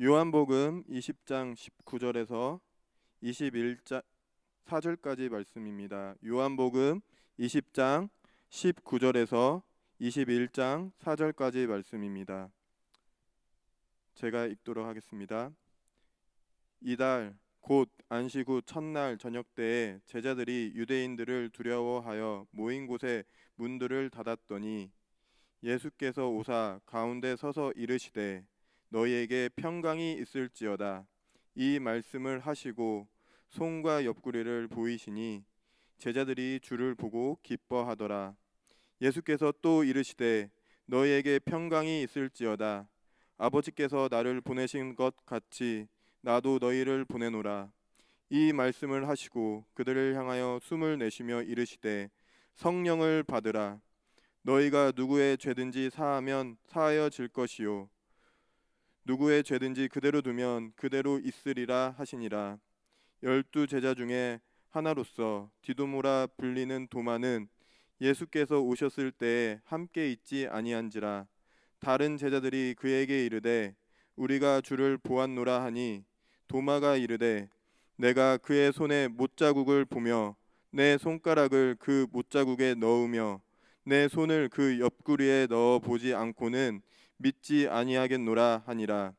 요한복음 20장 19절에서 21장 4절까지 말씀입니다. 요한복음 20장 19절에서 21장 4절까지 말씀입니다. 제가 읽도록 하겠습니다. 이달 곧 안식 후 첫날 저녁 때에 제자들이 유대인들을 두려워하여 모인 곳에 문들을 닫았더니 예수께서 오사 가운데 서서 이르시되 너희에게 평강이 있을지어다 이 말씀을 하시고 손과 옆구리를 보이시니 제자들이 주를 보고 기뻐하더라 예수께서 또 이르시되 너희에게 평강이 있을지어다 아버지께서 나를 보내신 것 같이 나도 너희를 보내노라 이 말씀을 하시고 그들을 향하여 숨을 내쉬며 이르시되 성령을 받으라 너희가 누구의 죄든지 사하면 사하여 질 것이요 누구의 죄든지 그대로 두면 그대로 있으리라 하시니라. 열두 제자 중에 하나로서 디도모라 불리는 도마는 예수께서 오셨을 때에 함께 있지 아니한지라 다른 제자들이 그에게 이르되 우리가 주를 보았노라 하니 도마가 이르되 내가 그의 손에 못자국을 보며 내 손가락을 그 못자국에 넣으며 내 손을 그 옆구리에 넣어 보지 않고는 믿지 아니하겠노라 하니라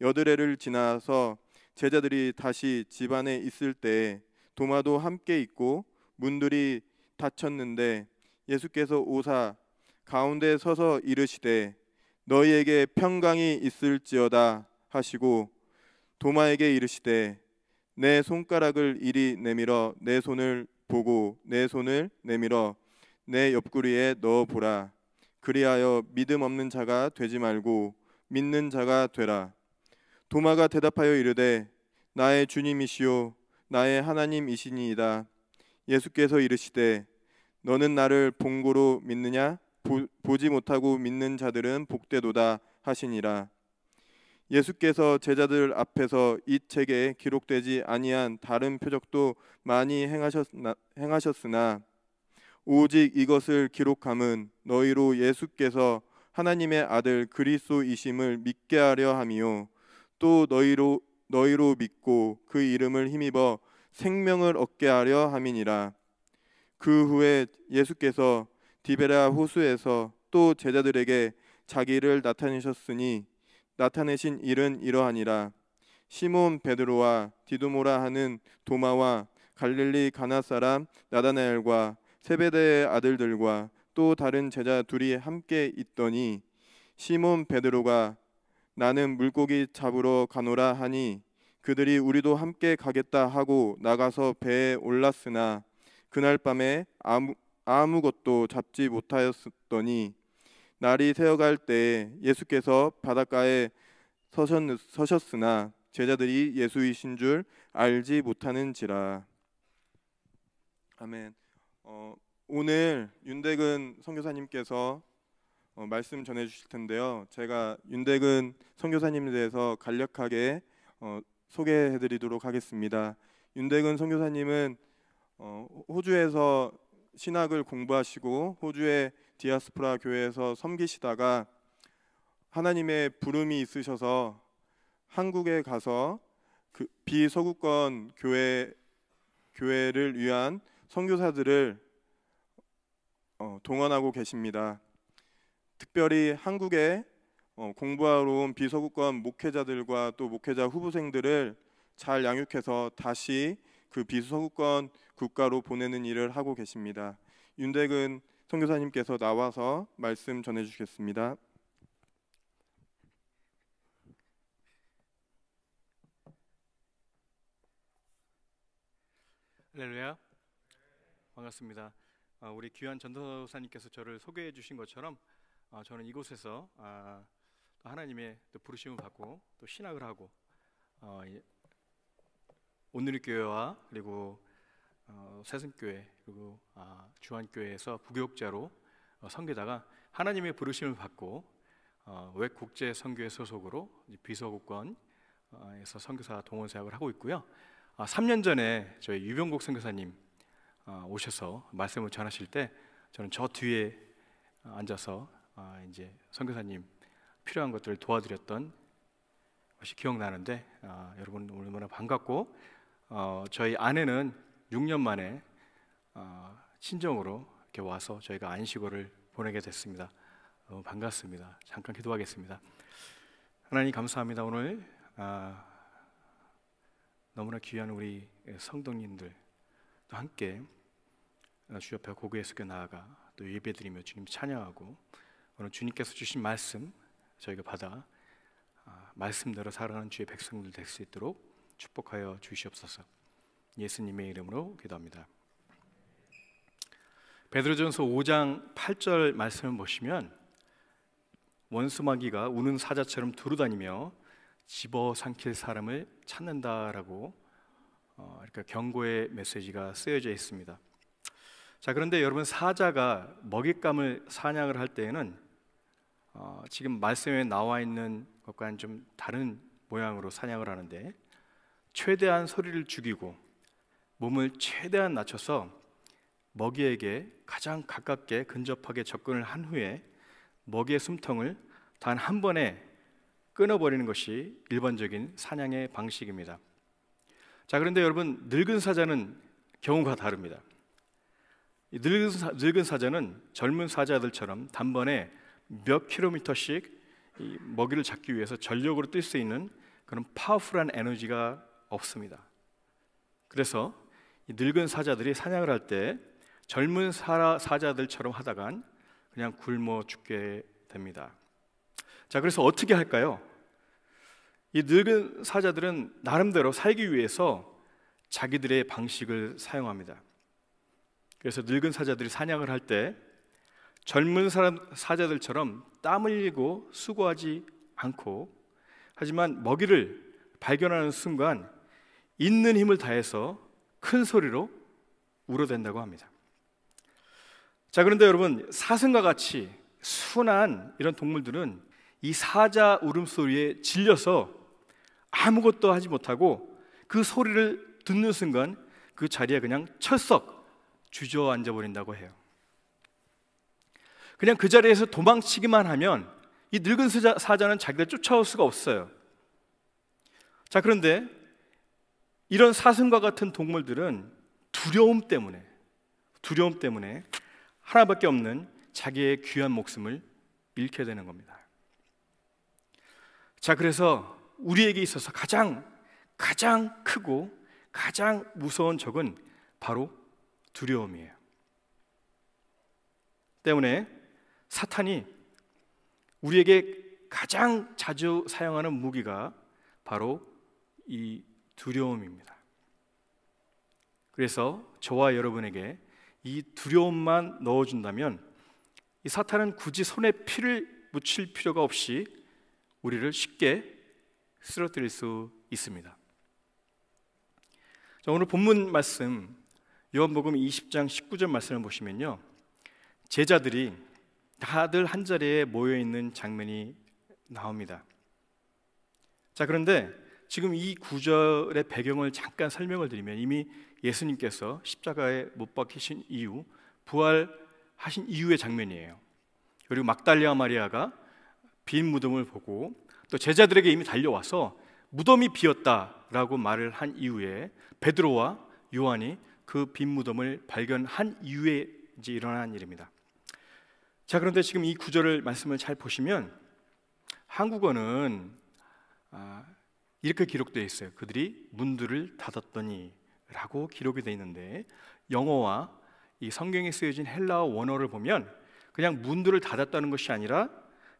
여드레를 지나서 제자들이 다시 집안에 있을 때 도마도 함께 있고 문들이 닫혔는데 예수께서 오사 가운데 서서 이르시되 너희에게 평강이 있을지어다 하시고 도마에게 이르시되 내 손가락을 이리 내밀어 내 손을 보고 내 손을 내밀어 내 옆구리에 넣어 보라 그리하여 믿음 없는 자가 되지 말고 믿는 자가 되라. 도마가 대답하여 이르되 나의 주님이시요 나의 하나님이시니이다. 예수께서 이르시되 너는 나를 본고로 믿느냐 보, 지 못하고 믿는 자들은 복되도다 하시니라. 예수께서 제자들 앞에서 이 책에 기록되지 아니한 다른 표적도 많이 행하셨, 행하셨으나 오직 이것을 기록함은 너희로 예수께서 하나님의 아들 그리스도이심을 믿게 하려 함이요 또 너희로 너희로 믿고 그 이름을 힘입어 생명을 얻게 하려 함이니라 그 후에 예수께서 디베라 호수에서 또 제자들에게 자기를 나타내셨으니 나타내신 일은 이러하니라 시몬 베드로와 디도모라 하는 도마와 갈릴리 가나 사람 나다나엘과 세베대의 아들들과 또 다른 제자 둘이 함께 있더니 시몬 베드로가 나는 물고기 잡으러 가노라 하니 그들이 우리도 함께 가겠다 하고 나가서 배에 올랐으나 그날 밤에 아무 아무것도 잡지 못하였더니 날이 새어갈 때에 예수께서 바닷가에 서셨, 서셨으나 제자들이 예수이신 줄 알지 못하는지라 아멘. 어, 오늘 윤대근 선교사님께서 어, 말씀 전해주실 텐데요. 제가 윤대근 선교사님에 대해서 간략하게 어, 소개해드리도록 하겠습니다. 윤대근 선교사님은 어, 호주에서 신학을 공부하시고 호주의 디아스프라 교회에서 섬기시다가 하나님의 부름이 있으셔서 한국에 가서 그 비서구권 교회 교회를 위한 선교사들을 어, 동원하고 계십니다. 특별히 한국에 어, 공부하러 온 비서구권 목회자들과 또 목회자 후보생들을 잘 양육해서 다시 그 비서구권 국가로 보내는 일을 하고 계십니다. 윤대근 선교사님께서 나와서 말씀 전해 주시겠습니다. 할렐루야. 반갑습니다. 어, 우리 귀한 전도사님께서 저를 소개해 주신 것처럼 어, 저는 이곳에서 아, 하나님의 부르심을 받고 또 신학을 하고 어, 온누리 교회와 그리고 새순교회 그리고 아, 주한교회에서 부교육자로 섬기다가 하나님의 부르심을 받고 외 국제 선교회 소속으로 비서국권에서 선교사 동원 사역을 하고 있고요. 3년 아, 전에 저희 유병국 선교사님 어, 오셔서 말씀을 전하실 때 저는 저 뒤에 앉아서 어, 이제 선교사님 필요한 것들을 도와드렸던 것이 기억나는데 어, 여러분 얼마나 반갑고 저희 아내는 6년 만에 친정으로 이렇게 와서 저희가 안식월를 보내게 됐습니다. 너무 반갑습니다. 잠깐 기도하겠습니다. 하나님 감사합니다. 오늘 너무나 귀한 우리 성도님들 또 함께 주 옆에 고개 숙여 나아가 또 예배드리며 주님 찬양하고 오늘 주님께서 주신 말씀 저희가 받아 아, 말씀대로 살아가는 주의 백성들 될 수 있도록 축복하여 주시옵소서. 예수님의 이름으로 기도합니다. 베드로전서 5장 8절 말씀을 보시면 원수 마귀가 우는 사자처럼 두루다니며 집어삼킬 사람을 찾는다라고 어, 그러 그러니까 경고의 메시지가 쓰여져 있습니다. 자 그런데 여러분 사자가 먹잇감을 사냥을 할 때에는 어, 지금 말씀에 나와 있는 것과는 좀 다른 모양으로 사냥을 하는데 최대한 소리를 죽이고 몸을 최대한 낮춰서 먹이에게 가장 가깝게 근접하게 접근을 한 후에 먹이의 숨통을 단 한 번에 끊어버리는 것이 일반적인 사냥의 방식입니다. 자, 그런데 여러분, 늙은 사자는 경우가 다릅니다. 늙은, 사, 늙은 사자는 젊은 사자들처럼 단번에 몇 킬로미터씩 먹이를 잡기 위해서 전력으로 뛸 수 있는 그런 파워풀한 에너지가 없습니다. 그래서 늙은 사자들이 사냥을 할 때 젊은 사, 사자들처럼 하다간 그냥 굶어 죽게 됩니다. 자, 그래서 어떻게 할까요? 이 늙은 사자들은 나름대로 살기 위해서 자기들의 방식을 사용합니다. 그래서 늙은 사자들이 사냥을 할 때 젊은 사람, 사자들처럼 땀 흘리고 수고하지 않고 하지만 먹이를 발견하는 순간 있는 힘을 다해서 큰 소리로 울어댄다고 합니다. 자, 그런데 여러분, 사슴과 같이 순한 이런 동물들은 이 사자 울음소리에 질려서 아무것도 하지 못하고 그 소리를 듣는 순간 그 자리에 그냥 철썩 주저앉아 버린다고 해요. 그냥 그 자리에서 도망치기만 하면 이 늙은 사자는 자기를 쫓아올 수가 없어요. 자, 그런데 이런 사슴과 같은 동물들은 두려움 때문에 두려움 때문에 하나밖에 없는 자기의 귀한 목숨을 잃게 되는 겁니다. 자, 그래서 우리에게 있어서 가장 가장 크고 가장 무서운 적은 바로 두려움이에요. 때문에 사탄이 우리에게 가장 자주 사용하는 무기가 바로 이 두려움입니다. 그래서 저와 여러분에게 이 두려움만 넣어준다면 이 사탄은 굳이 손에 피를 묻힐 필요가 없이 우리를 쉽게 쓰러뜨릴 수 있습니다. 자, 오늘 본문 말씀 요한복음 20장 19절 말씀을 보시면요. 제자들이 다들 한 자리에 모여 있는 장면이 나옵니다. 자, 그런데 지금 이 구절의 배경을 잠깐 설명을 드리면 이미 예수님께서 십자가에 못 박히신 이유, 부활하신 이후의 장면이에요. 그리고 막달리아 마리아가 빈 무덤을 보고 또 제자들에게 이미 달려와서 무덤이 비었다라고 말을 한 이후에 베드로와 요한이 그 빈 무덤을 발견한 이후에 이제 일어난 일입니다. 자 그런데 지금 이 구절을 말씀을 잘 보시면 한국어는 아, 이렇게 기록되어 있어요. 그들이 문들을 닫았더니라고 기록이 되어 있는데 영어와 이 성경에 쓰여진 헬라어 원어를 보면 그냥 문들을 닫았다는 것이 아니라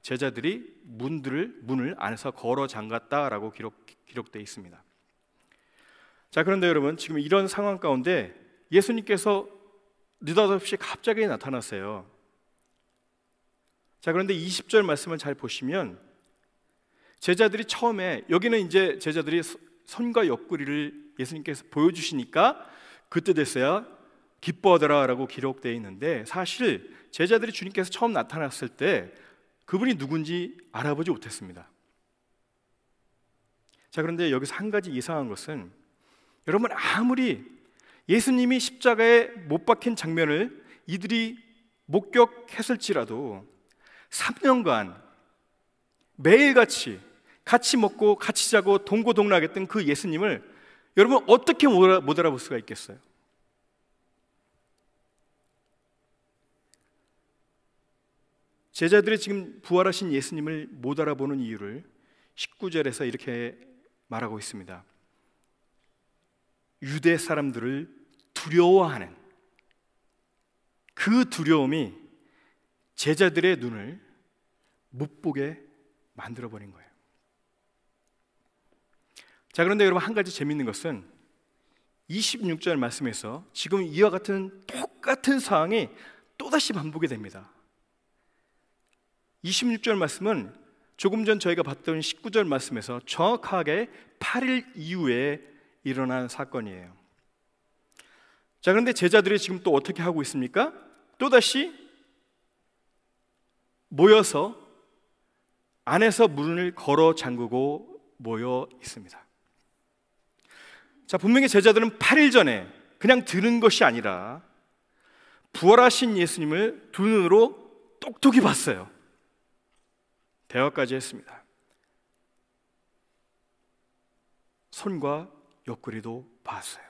제자들이 문들을 문을 안에서 걸어 잠갔다라고 기록 기록되어 있습니다. 자, 그런데 여러분 지금 이런 상황 가운데 예수님께서 느닷없이 갑자기 나타났어요. 자, 그런데 20절 말씀을 잘 보시면 제자들이 처음에 여기는 이제 제자들이 선과 옆구리를 예수님께서 보여주시니까 그때 됐어야 기뻐하더라라고 기록되어 있는데 사실 제자들이 주님께서 처음 나타났을 때 그분이 누군지 알아보지 못했습니다. 자, 그런데 여기서 한 가지 이상한 것은 여러분 아무리 예수님이 십자가에 못 박힌 장면을 이들이 목격했을지라도 3년간 매일같이 같이 먹고 같이 자고 동고동락했던 그 예수님을 여러분 어떻게 못 알아볼 수가 있겠어요? 제자들이 지금 부활하신 예수님을 못 알아보는 이유를 19절에서 이렇게 말하고 있습니다. 유대 사람들을 두려워하는 그 두려움이 제자들의 눈을 못 보게 만들어 버린 거예요. 자, 그런데 여러분 한 가지 재밌는 것은 26절 말씀에서 지금 이와 같은 똑같은 상황이 또다시 반복이 됩니다. 26절 말씀은 조금 전 저희가 봤던 19절 말씀에서 정확하게 8일 이후에 일어난 사건이에요. 자, 그런데 제자들이 지금 또 어떻게 하고 있습니까? 또다시 모여서 안에서 문을 걸어 잠그고 모여 있습니다. 자, 분명히 제자들은 8일 전에 그냥 들은 것이 아니라 부활하신 예수님을 두 눈으로 똑똑히 봤어요. 대화까지 했습니다. 손과 옆구리도 봤어요.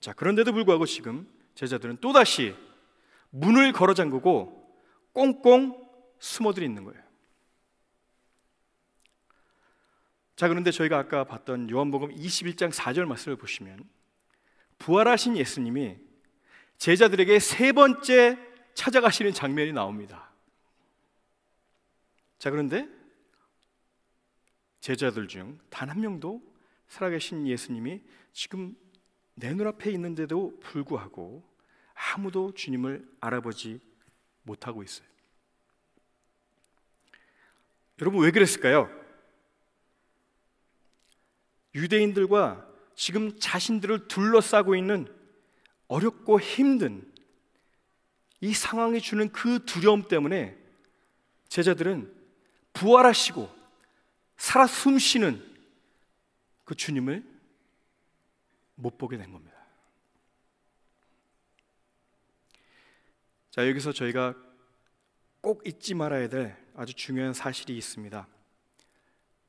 자, 그런데도 불구하고 지금 제자들은 또다시 문을 걸어 잠그고 꽁꽁 숨어들 있는 거예요. 자, 그런데 저희가 아까 봤던 요한복음 21장 4절 말씀을 보시면 부활하신 예수님이 제자들에게 세 번째 찾아가시는 장면이 나옵니다. 자, 그런데 제자들 중 단 한 명도 살아계신 예수님이 지금 내 눈앞에 있는데도 불구하고 아무도 주님을 알아보지 못하고 있어요. 여러분, 왜 그랬을까요? 유대인들과 지금 자신들을 둘러싸고 있는 어렵고 힘든 이 상황이 주는 그 두려움 때문에 제자들은 부활하시고 살아 숨쉬는 그 주님을 못 보게 된 겁니다. 자, 여기서 저희가 꼭 잊지 말아야 될 아주 중요한 사실이 있습니다.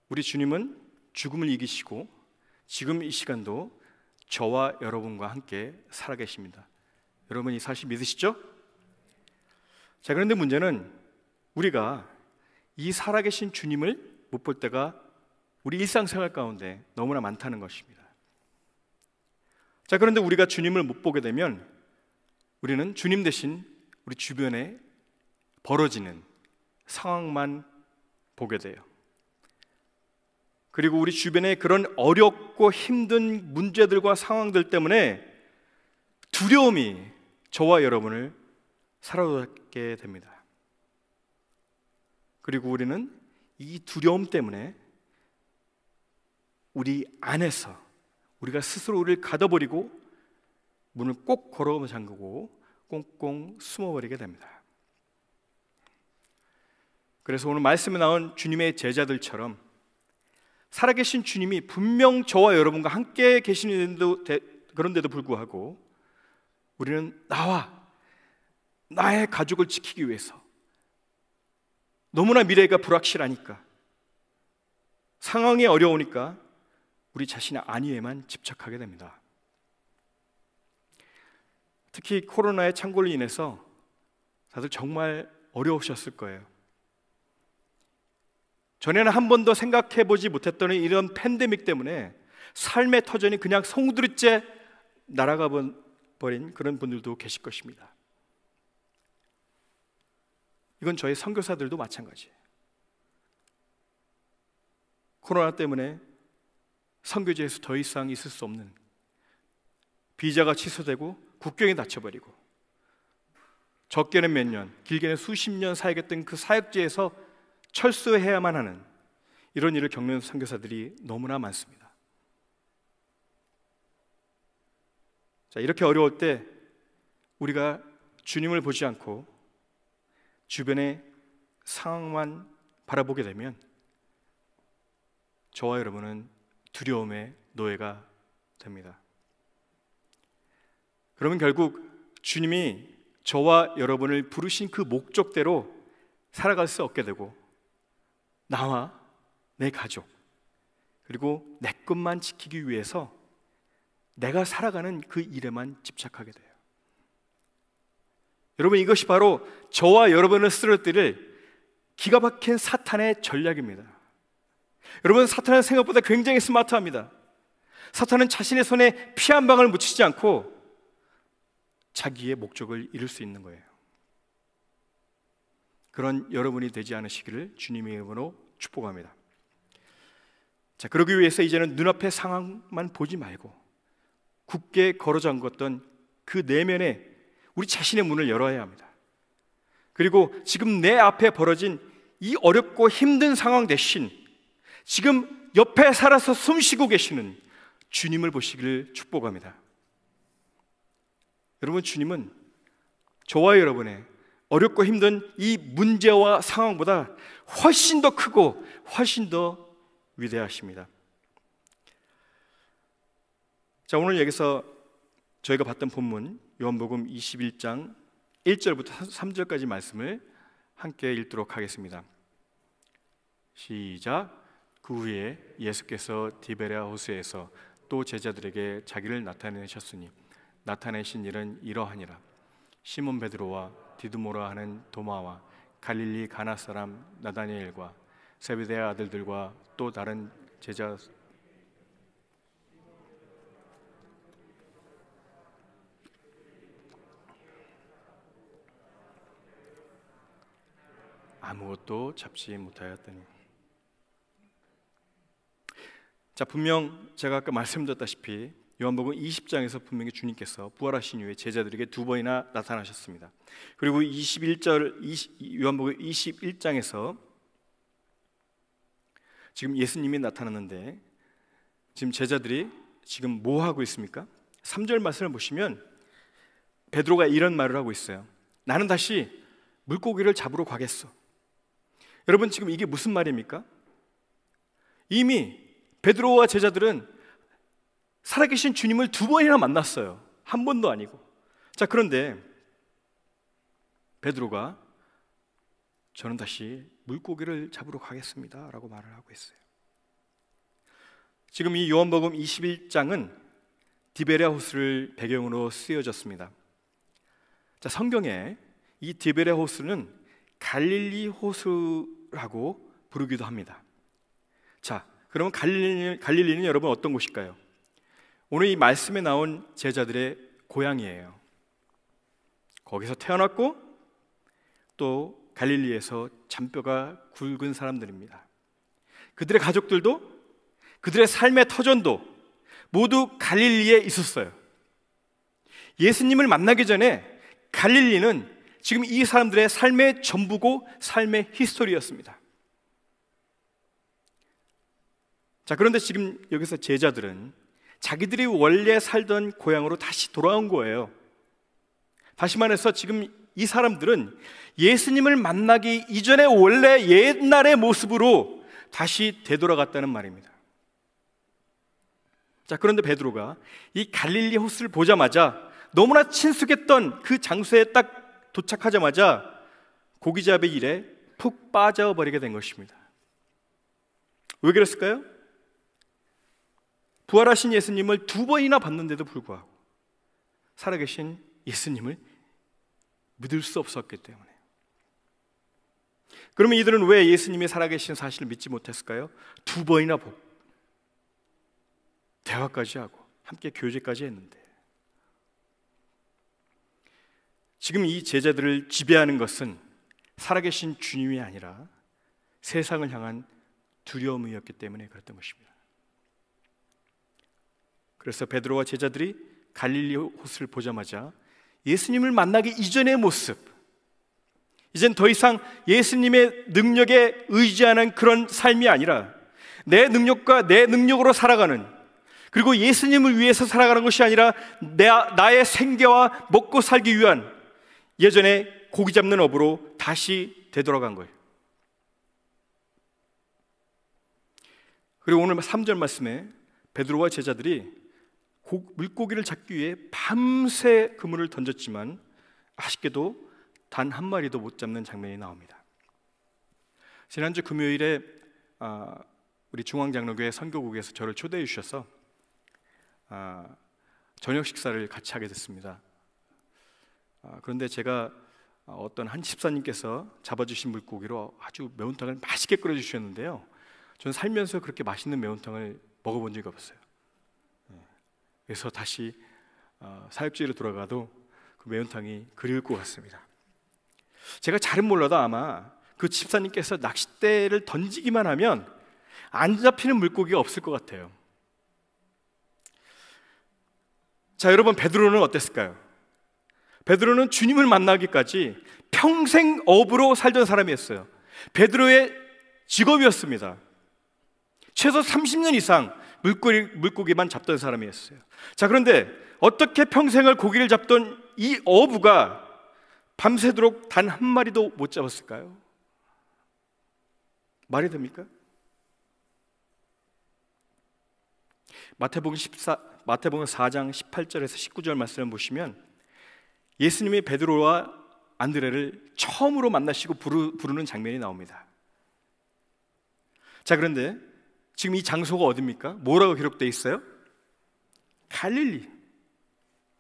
우리 주님은 죽음을 이기시고 지금 이 시간도 저와 여러분과 함께 살아계십니다. 여러분 이 사실 믿으시죠? 자, 그런데 문제는 우리가 이 살아계신 주님을 못 볼 때가 우리 일상생활 가운데 너무나 많다는 것입니다. 자, 그런데 우리가 주님을 못 보게 되면 우리는 주님 대신 우리 주변에 벌어지는 상황만 보게 돼요. 그리고 우리 주변에 그런 어렵고 힘든 문제들과 상황들 때문에 두려움이 저와 여러분을 사로잡게 됩니다. 그리고 우리는 이 두려움 때문에 우리 안에서 우리가 스스로 우리를 가둬버리고 문을 꼭 걸어 잠그고 꽁꽁 숨어버리게 됩니다. 그래서 오늘 말씀에 나온 주님의 제자들처럼 살아계신 주님이 분명 저와 여러분과 함께 계시는 그런데도 불구하고 우리는 나와 나의 가족을 지키기 위해서 너무나 미래가 불확실하니까 상황이 어려우니까 우리 자신의 안위에만 집착하게 됩니다. 특히 코로나의 창궐로 인해서 다들 정말 어려우셨을 거예요. 전에는 한 번도 생각해 보지 못했던 이런 팬데믹 때문에 삶의 터전이 그냥 송두리째 날아가 버린 그런 분들도 계실 것입니다. 이건 저희 선교사들도 마찬가지예요. 코로나 때문에 선교지에서 더 이상 있을 수 없는 비자가 취소되고 국경이 닫혀버리고 적게는 몇 년, 길게는 수십 년사역던그 사역지에서 철수해야만 하는 이런 일을 겪는 선교사들이 너무나 많습니다. 자, 이렇게 어려울 때 우리가 주님을 보지 않고 주변의 상황만 바라보게 되면 저와 여러분은 두려움의 노예가 됩니다. 그러면 결국 주님이 저와 여러분을 부르신 그 목적대로 살아갈 수 없게 되고 나와 내 가족 그리고 내 것만 지키기 위해서 내가 살아가는 그 일에만 집착하게 돼요. 여러분 이것이 바로 저와 여러분을 쓰러뜨릴 기가 막힌 사탄의 전략입니다. 여러분 사탄은 생각보다 굉장히 스마트합니다. 사탄은 자신의 손에 피 한 방울 묻히지 않고 자기의 목적을 이룰 수 있는 거예요. 그런 여러분이 되지 않으시기를 주님의 이름으로 축복합니다. 자, 그러기 위해서 이제는 눈앞의 상황만 보지 말고 굳게 걸어잠궜던 그 내면의 우리 자신의 문을 열어야 합니다. 그리고 지금 내 앞에 벌어진 이 어렵고 힘든 상황 대신 지금 옆에 살아서 숨 쉬고 계시는 주님을 보시기 축복합니다. 여러분, 주님은 저와 여러분의 어렵고 힘든 이 문제와 상황보다 훨씬 더 크고 훨씬 더 위대하십니다. 자, 오늘 여기서 저희가 봤던 본문 요한복음 21장 1절부터 3절까지 말씀을 함께 읽도록 하겠습니다. 시작. 그 후에 예수께서 디베레아 호수에서 또 제자들에게 자기를 나타내셨으니 나타내신 일은 이러하니라. 시몬 베드로와 디두모라 하는 도마와 갈릴리 가나 사람 나다니엘과 세베대의 아들들과 또 다른 제자 아무것도 잡지 못하였더니 자 분명 제가 아까 말씀드렸다시피 요한복음 20장에서 분명히 주님께서 부활하신 후에 제자들에게 두 번이나 나타나셨습니다. 그리고 21절 20, 요한복음 21장에서 지금 예수님이 나타났는데 지금 제자들이 지금 뭐 하고 있습니까? 3절 말씀을 보시면 베드로가 이런 말을 하고 있어요. 나는 다시 물고기를 잡으러 가겠어. 여러분 지금 이게 무슨 말입니까? 이미 베드로와 제자들은 살아계신 주님을 두 번이나 만났어요. 한 번도 아니고. 자, 그런데 베드로가 저는 다시 물고기를 잡으러 가겠습니다라고 말을 하고 있어요. 지금 이 요한복음 21장은 디베레아 호수를 배경으로 쓰여졌습니다. 자, 성경에 이 디베레아 호수는 갈릴리 호수 호수라고 부르기도 합니다. 자, 그러면 갈릴리는, 갈릴리는 여러분 어떤 곳일까요? 오늘 이 말씀에 나온 제자들의 고향이에요. 거기서 태어났고 또 갈릴리에서 잔뼈가 굵은 사람들입니다. 그들의 가족들도 그들의 삶의 터전도 모두 갈릴리에 있었어요. 예수님을 만나기 전에 갈릴리는 지금 이 사람들의 삶의 전부고 삶의 히스토리였습니다. 자, 그런데 지금 여기서 제자들은 자기들이 원래 살던 고향으로 다시 돌아온 거예요. 다시 말해서 지금 이 사람들은 예수님을 만나기 이전에 원래 옛날의 모습으로 다시 되돌아갔다는 말입니다. 자, 그런데 베드로가 이 갈릴리 호수를 보자마자 너무나 친숙했던 그 장소에 딱 도착하자마자 고기잡이 일에 푹 빠져버리게 된 것입니다. 왜 그랬을까요? 부활하신 예수님을 두 번이나 봤는데도 불구하고 살아계신 예수님을 믿을 수 없었기 때문에. 그러면 이들은 왜 예수님이 살아계신 사실을 믿지 못했을까요? 두 번이나 보고 대화까지 하고 함께 교제까지 했는데 지금 이 제자들을 지배하는 것은 살아계신 주님이 아니라 세상을 향한 두려움이었기 때문에 그랬던 것입니다. 그래서 베드로와 제자들이 갈릴리 호수를 보자마자 예수님을 만나기 이전의 모습, 이젠 더 이상 예수님의 능력에 의지하는 그런 삶이 아니라 내 능력과 내 능력으로 살아가는 그리고 예수님을 위해서 살아가는 것이 아니라 내, 나의 생계와 먹고 살기 위한 예전에 고기 잡는 업으로 다시 되돌아간 거예요. 그리고 오늘 3절 말씀에 베드로와 제자들이 물고기를 잡기 위해 밤새 그물을 던졌지만 아쉽게도 단 한 마리도 못 잡는 장면이 나옵니다. 지난주 금요일에 아, 우리 중앙장로교회 선교국에서 저를 초대해 주셔서 아, 저녁 식사를 같이 하게 됐습니다. 아, 그런데 제가 아, 어떤 한 집사님께서 잡아주신 물고기로 아주 매운탕을 맛있게 끓여주셨는데요. 저는 살면서 그렇게 맛있는 매운탕을 먹어본 적이 없어요. 네. 그래서 다시 아, 사육지로 돌아가도 그 매운탕이 그리울 것 같습니다. 제가 잘은 몰라도 아마 그 집사님께서 낚싯대를 던지기만 하면 안 잡히는 물고기가 없을 것 같아요. 자, 여러분 베드로는 어땠을까요? 베드로는 주님을 만나기까지 평생 업으로 살던 사람이었어요. 베드로의 직업이었습니다. 최소 30년 이상 물고기, 만 잡던 사람이었어요. 자, 그런데 어떻게 평생을 고기를 잡던 이 어부가 밤새도록 단 한 마리도 못 잡았을까요? 말이 됩니까? 마태복음 14 마태복음 4장 18절에서 19절 말씀을 보시면 예수님이 베드로와 안드레를 처음으로 만나시고 부르, 부르는 장면이 나옵니다. 자, 그런데 지금 이 장소가 어딥니까? 뭐라고 기록되어 있어요? 갈릴리.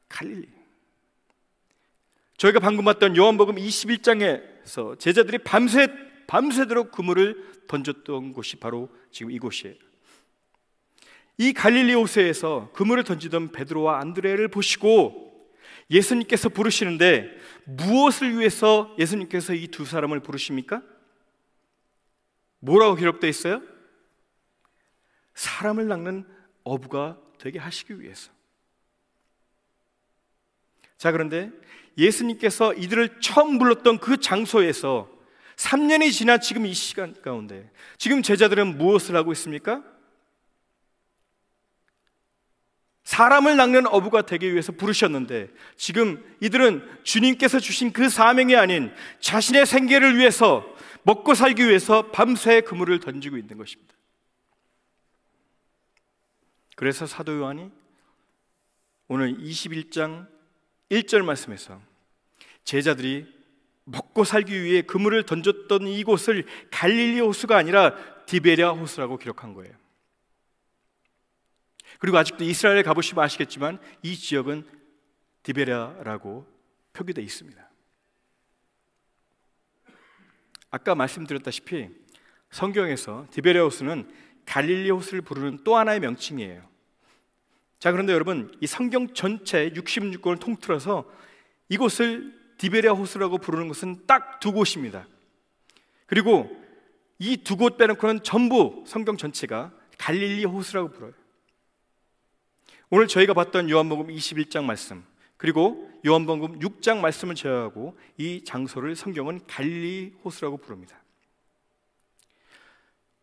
갈릴리. 저희가 방금 봤던 요한복음 21장에서 제자들이 밤새 밤새도록 그물을 던졌던 곳이 바로 지금 이곳이에요. 이 갈릴리 호수에서 그물을 던지던 베드로와 안드레를 보시고 예수님께서 부르시는데 무엇을 위해서 예수님께서 이 두 사람을 부르십니까? 뭐라고 기록되어 있어요? 사람을 낚는 어부가 되게 하시기 위해서. 자, 그런데 예수님께서 이들을 처음 불렀던 그 장소에서 3년이 지나 지금 이 시간 가운데 지금 제자들은 무엇을 하고 있습니까? 사람을 낚는 어부가 되기 위해서 부르셨는데 지금 이들은 주님께서 주신 그 사명이 아닌 자신의 생계를 위해서 먹고 살기 위해서 밤새 그물을 던지고 있는 것입니다. 그래서 사도 요한이 오늘 21장 1절 말씀에서 제자들이 먹고 살기 위해 그물을 던졌던 이곳을 갈릴리 호수가 아니라 디베리아 호수라고 기록한 거예요. 그리고 아직도 이스라엘 에 가보시면 아시겠지만 이 지역은 디베라라고 표기되어 있습니다. 아까 말씀드렸다시피 성경에서 디베레 호수는 갈릴리 호수를 부르는 또 하나의 명칭이에요. 자, 그런데 여러분, 이 성경 전체 66권을 통틀어서 이곳을 디베레 호수라고 부르는 것은 딱 두 곳입니다. 그리고 이 두 곳 빼놓고는 전부 성경 전체가 갈릴리 호수라고 불어요. 오늘 저희가 봤던 요한복음 21장 말씀 그리고 요한복음 6장 말씀을 제외하고 이 장소를 성경은 갈리 호수라고 부릅니다.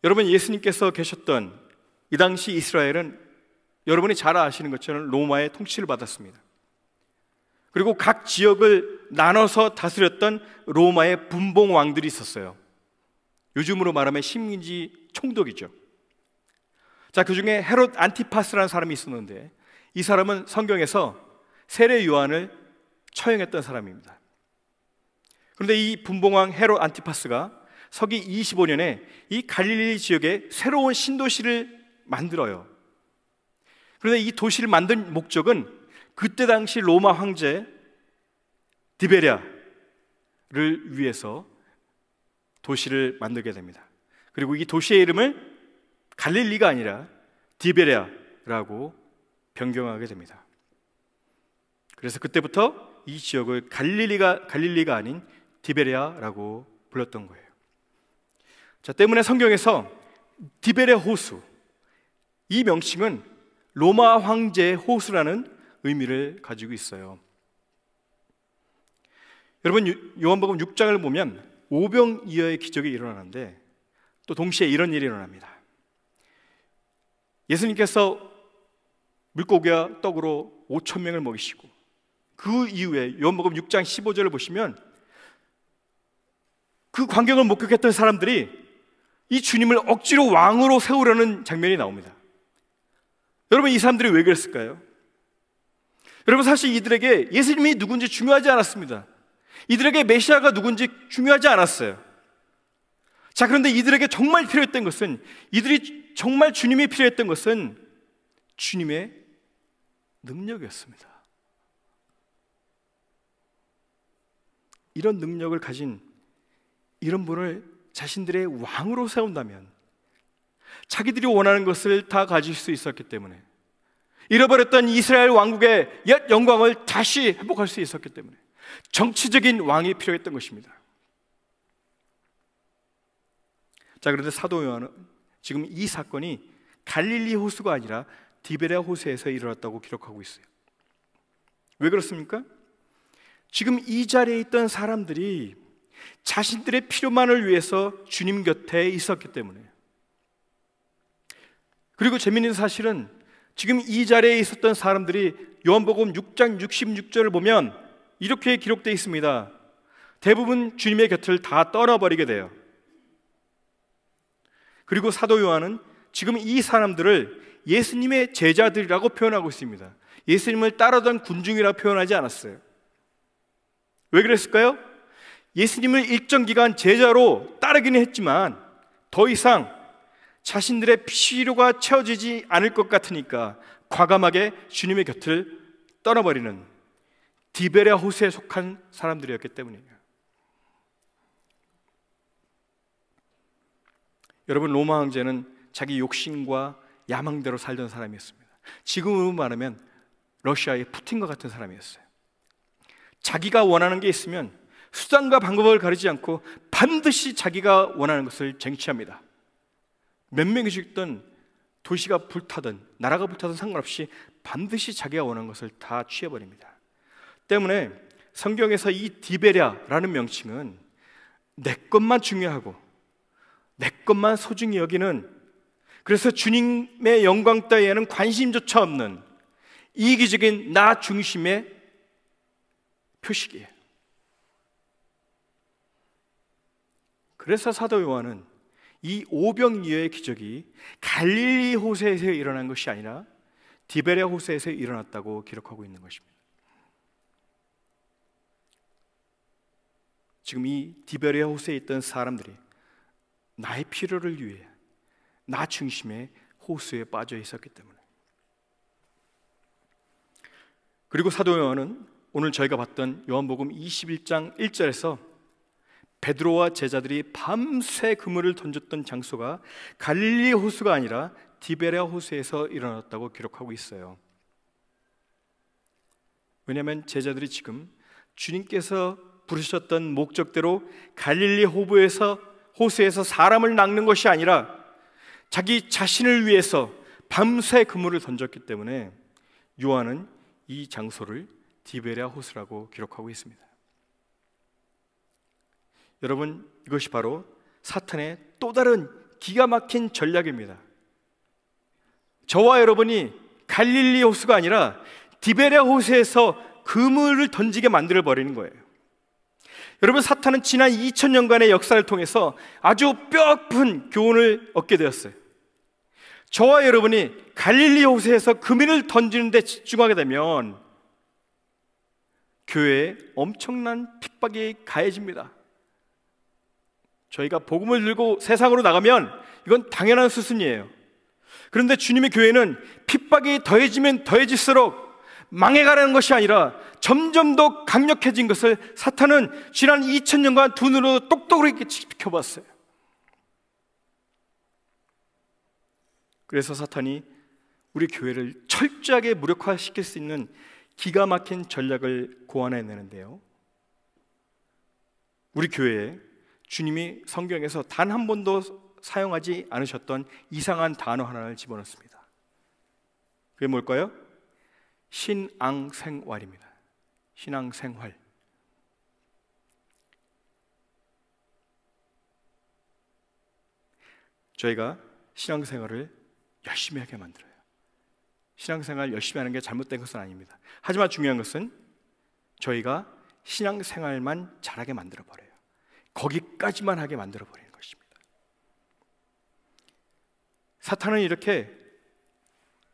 여러분 예수님께서 계셨던 이 당시 이스라엘은 여러분이 잘 아시는 것처럼 로마의 통치를 받았습니다. 그리고 각 지역을 나눠서 다스렸던 로마의 분봉 왕들이 있었어요. 요즘으로 말하면 식민지 총독이죠. 자, 그 중에 헤롯 안티파스라는 사람이 있었는데 이 사람은 성경에서 세례 요한을 처형했던 사람입니다. 그런데 이 분봉왕 헤롯 안티파스가 서기 25년에 이 갈릴리 지역에 새로운 신도시를 만들어요. 그런데 이 도시를 만든 목적은 그때 당시 로마 황제 디베리아를 위해서 도시를 만들게 됩니다. 그리고 이 도시의 이름을 갈릴리가 아니라 디베리아라고 변경하게 됩니다. 그래서 그때부터 이 지역을 갈릴리가 갈릴리가 아닌 디베레아라고 불렀던 거예요. 자, 때문에 성경에서 디베레 호수 이 명칭은 로마 황제의 호수라는 의미를 가지고 있어요. 여러분 요한복음 6장을 보면 오병이어의 기적이 일어나는데 또 동시에 이런 일이 일어납니다. 예수님께서 물고기와 떡으로 5천 명을 먹이시고 그 이후에 요한복음 6장 15절을 보시면 그 광경을 목격했던 사람들이 이 주님을 억지로 왕으로 세우려는 장면이 나옵니다. 여러분 이 사람들이 왜 그랬을까요? 여러분 사실 이들에게 예수님이 누군지 중요하지 않았습니다. 이들에게 메시아가 누군지 중요하지 않았어요. 자 그런데 이들에게 정말 필요했던 것은 이들이 정말 주님이 필요했던 것은 주님의 능력이었습니다. 이런 능력을 가진 이런 분을 자신들의 왕으로 세운다면 자기들이 원하는 것을 다 가질 수 있었기 때문에 잃어버렸던 이스라엘 왕국의 옛 영광을 다시 회복할 수 있었기 때문에 정치적인 왕이 필요했던 것입니다. 자, 그런데 사도 요한은 지금 이 사건이 갈릴리 호수가 아니라 디베랴 호세에서 일어났다고 기록하고 있어요. 왜 그렇습니까? 지금 이 자리에 있던 사람들이 자신들의 필요만을 위해서 주님 곁에 있었기 때문에. 그리고 재미있는 사실은 지금 이 자리에 있었던 사람들이 요한복음 6장 66절을 보면 이렇게 기록되어 있습니다. 대부분 주님의 곁을 다 떠나버리게 돼요. 그리고 사도 요한은 지금 이 사람들을 예수님의 제자들이라고 표현하고 있습니다. 예수님을 따르던 군중이라 표현하지 않았어요. 왜 그랬을까요? 예수님을 일정 기간 제자로 따르기는 했지만 더 이상 자신들의 필요가 채워지지 않을 것 같으니까 과감하게 주님의 곁을 떠나버리는 디베레 호수에 속한 사람들이었기 때문이에요. 여러분 로마 황제는 자기 욕심과 야망대로 살던 사람이었습니다. 지금으로 말하면 러시아의 푸틴과 같은 사람이었어요. 자기가 원하는 게 있으면 수단과 방법을 가리지 않고 반드시 자기가 원하는 것을 쟁취합니다. 몇 명이 든 도시가 불타든 나라가 불타든 상관없이 반드시 자기가 원하는 것을 다 취해버립니다. 때문에 성경에서 이 디베랴라는 명칭은 내 것만 중요하고 내 것만 소중히 여기는 그래서 주님의 영광 따위에는 관심조차 없는 이기적인 나 중심의 표식이에요. 그래서 사도 요한은 이 오병이어의 기적이 갈릴리 호세에서 일어난 것이 아니라 디베레 호세에서 일어났다고 기록하고 있는 것입니다. 지금 이 디베레 호세에 있던 사람들이 나의 필요를 위해 나 중심의 호수에 빠져 있었기 때문에. 그리고 사도 요한은 오늘 저희가 봤던 요한복음 21장 1절에서 베드로와 제자들이 밤새 그물을 던졌던 장소가 갈릴리 호수가 아니라 디베레아 호수에서 일어났다고 기록하고 있어요. 왜냐하면 제자들이 지금 주님께서 부르셨던 목적대로 갈릴리 호부에서 호수에서 사람을 낚는 것이 아니라 자기 자신을 위해서 밤새 그물을 던졌기 때문에 요한은 이 장소를 디베아 호수라고 기록하고 있습니다. 여러분 이것이 바로 사탄의 또 다른 기가 막힌 전략입니다. 저와 여러분이 갈릴리 호수가 아니라 디베랴 호수에서 그물을 던지게 만들어 버리는 거예요. 여러분 사탄은 지난 2000년간의 역사를 통해서 아주 뼈아픈 교훈을 얻게 되었어요. 저와 여러분이 갈릴리 호수에서 금인을 던지는 데 집중하게 되면 교회에 엄청난 핍박이 가해집니다. 저희가 복음을 들고 세상으로 나가면 이건 당연한 수순이에요. 그런데 주님의 교회는 핍박이 더해지면 더해질수록 망해가라는 것이 아니라 점점 더 강력해진 것을 사탄은 지난 2000년간 두 눈으로 똑똑히 게 지켜봤어요. 그래서 사탄이 우리 교회를 철저하게 무력화시킬 수 있는 기가 막힌 전략을 고안해내는데요. 우리 교회에 주님이 성경에서 단 한 번도 사용하지 않으셨던 이상한 단어 하나를 집어넣습니다. 그게 뭘까요? 신앙생활입니다. 신앙생활. 저희가 신앙생활을 열심히 하게 만들어요. 신앙생활 열심히 하는 게 잘못된 것은 아닙니다. 하지만 중요한 것은 저희가 신앙생활만 잘하게 만들어 버려요. 거기까지만 하게 만들어 버리는 사탄은 이렇게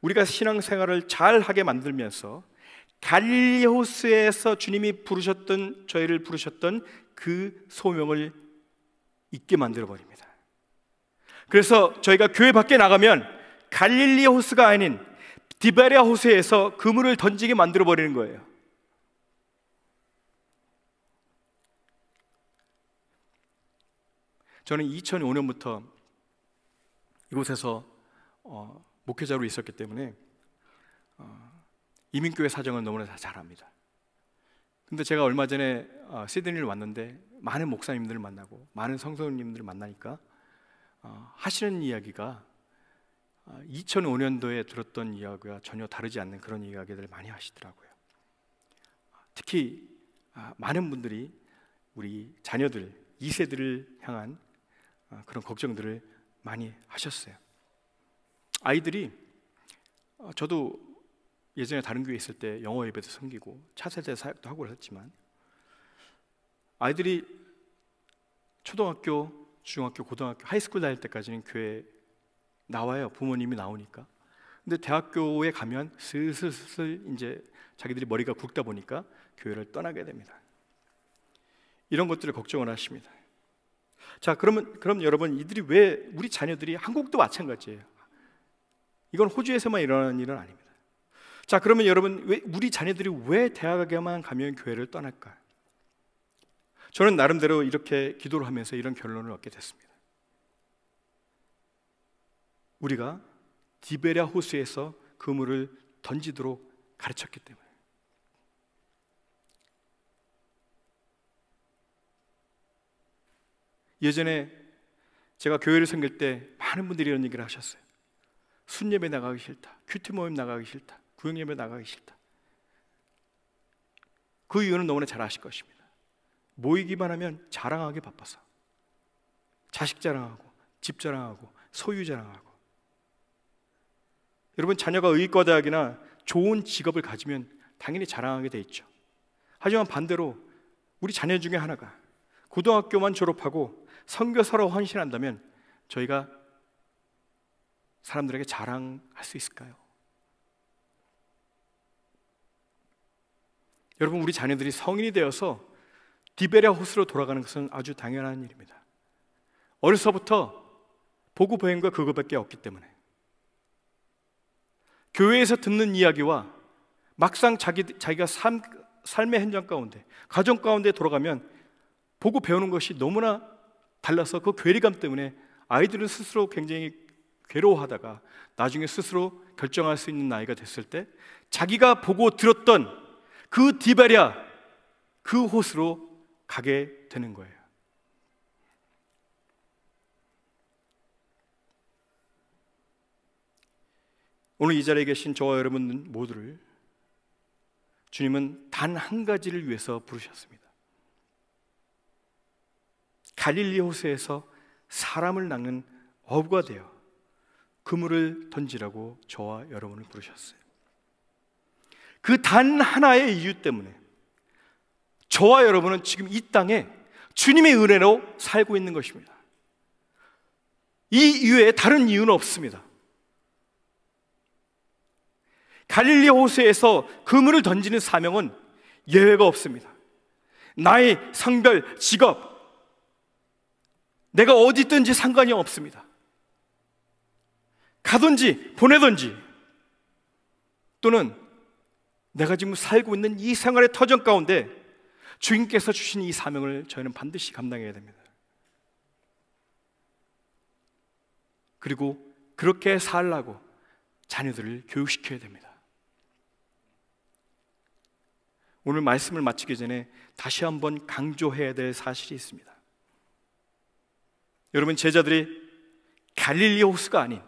우리가 신앙생활을 잘 하게 만들면서 갈리호스에서 주님이 부르셨던 저희를 부르셨던 그 소명을 잊게 만들어 버립니다. 그래서 저희가 교회 밖에 나가면 갈릴리 호수가 아닌 디베리아 호수에서 그물을 던지게 만들어 버리는 거예요. 저는 2005년부터 이곳에서 어, 목회자로 있었기 때문에 어, 이민교회 사정을 너무나 잘 압니다. 근데 제가 얼마 전에 어, 시드니를 왔는데 많은 목사님들을 만나고 많은 성도님들을 만나니까 어, 하시는 이야기가 2005년도에 어, 들었던 이야기와 전혀 다르지 않는 그런 이야기들을 많이 하시더라고요. 특히 아, 많은 분들이 우리 자녀들 2세들을 향한 어, 그런 걱정들을 많이 하셨어요. 아이들이 어, 저도 예전에 다른 교회에 있을 때 영어 예배도 섬기고 차세대 사역도 하고 그랬지만 아이들이 초등학교, 중학교, 고등학교, 하이스쿨 다닐 때까지는 교회 나와요. 부모님이 나오니까. 근데 대학교에 가면 슬슬슬 이제 자기들이 머리가 굵다 보니까 교회를 떠나게 됩니다. 이런 것들을 걱정을 하십니다. 자, 그러면 그럼 여러분 이들이 왜 우리 자녀들이 한국도 마찬가지예요. 이건 호주에서만 일어나는 일은 아닙니다. 자, 그러면 여러분, 우리 자녀들이 왜 대학에만 가면 교회를 떠날까? 저는 나름대로 이렇게 기도를 하면서 이런 결론을 얻게 됐습니다. 우리가 디베랴 호수에서 그물을 던지도록 가르쳤기 때문에. 예전에 제가 교회를 생길 때 많은 분들이 이런 얘기를 하셨어요. 순념에 나가기 싫다. 큐티 모임 나가기 싫다. 구형념에 나가기 싫다. 그 이유는 너무나 잘 아실 것입니다. 모이기만 하면 자랑하기 바빠서. 자식 자랑하고, 집 자랑하고, 소유 자랑하고. 여러분, 자녀가 의과대학이나 좋은 직업을 가지면 당연히 자랑하게 돼 있죠. 하지만 반대로 우리 자녀 중에 하나가 고등학교만 졸업하고 선교사로 헌신한다면 저희가 사람들에게 자랑할 수 있을까요? 여러분, 우리 자녀들이 성인이 되어서 디베랴 호수로 돌아가는 것은 아주 당연한 일입니다. 어려서부터 보고 보행과 그거밖에 없기 때문에 교회에서 듣는 이야기와 막상 자기, 자기가 삶, 삶의 현장 가운데 가정 가운데 돌아가면 보고 배우는 것이 너무나 달라서 그 괴리감 때문에 아이들은 스스로 굉장히 괴로워하다가 나중에 스스로 결정할 수 있는 나이가 됐을 때 자기가 보고 들었던 그디바랴그 호수로 가게 되는 거예요. 오늘 이 자리에 계신 저와 여러분 모두를 주님은 단 한 가지를 위해서 부르셨습니다. 갈릴리 호수에서 사람을 낚는 어부가 되어 그물을 던지라고 저와 여러분을 부르셨어요. 그 단 하나의 이유 때문에 저와 여러분은 지금 이 땅에 주님의 은혜로 살고 있는 것입니다. 이 이외에 다른 이유는 없습니다. 갈릴리 호수에서 그물을 던지는 사명은 예외가 없습니다. 나의 상별, 직업, 내가 어디 든지 상관이 없습니다. 가든지 보내든지 또는 내가 지금 살고 있는 이 생활의 터전 가운데 주인께서 주신 이 사명을 저희는 반드시 감당해야 됩니다. 그리고 그렇게 살라고 자녀들을 교육시켜야 됩니다. 오늘 말씀을 마치기 전에 다시 한번 강조해야 될 사실이 있습니다. 여러분 제자들이 갈릴리 호수가 아닌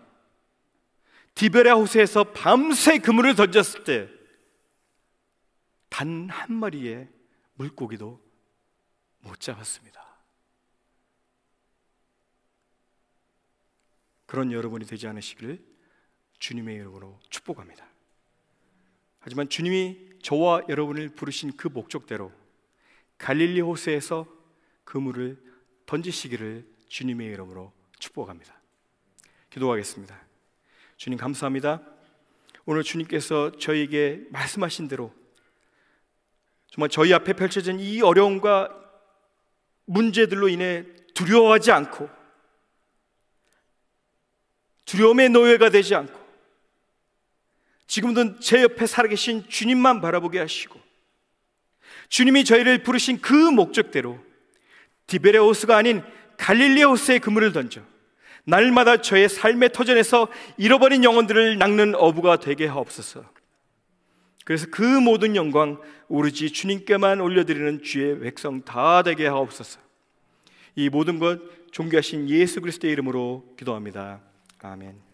디베라 호수에서 밤새 그물을 던졌을 때 단 한 마리의 물고기도 못 잡았습니다. 그런 여러분이 되지 않으시기를 주님의 이름으로 축복합니다. 하지만 주님이 저와 여러분을 부르신 그 목적대로 갈릴리 호수에서 그물을 던지시기를 주님의 이름으로 축복합니다. 기도하겠습니다. 주님 감사합니다. 오늘 주님께서 저희에게 말씀하신 대로 정말 저희 앞에 펼쳐진 이 어려움과 문제들로 인해 두려워하지 않고 두려움의 노예가 되지 않고 지금도 제 옆에 살아계신 주님만 바라보게 하시고 주님이 저희를 부르신 그 목적대로 디베레오스가 아닌 갈릴리오스의 그물을 던져 날마다 저의 삶의 터전에서 잃어버린 영혼들을 낚는 어부가 되게 하옵소서. 그래서 그 모든 영광 오로지 주님께만 올려드리는 주의 백성 다 되게 하옵소서. 이 모든 것 존귀하신 예수 그리스도의 이름으로 기도합니다. 아멘.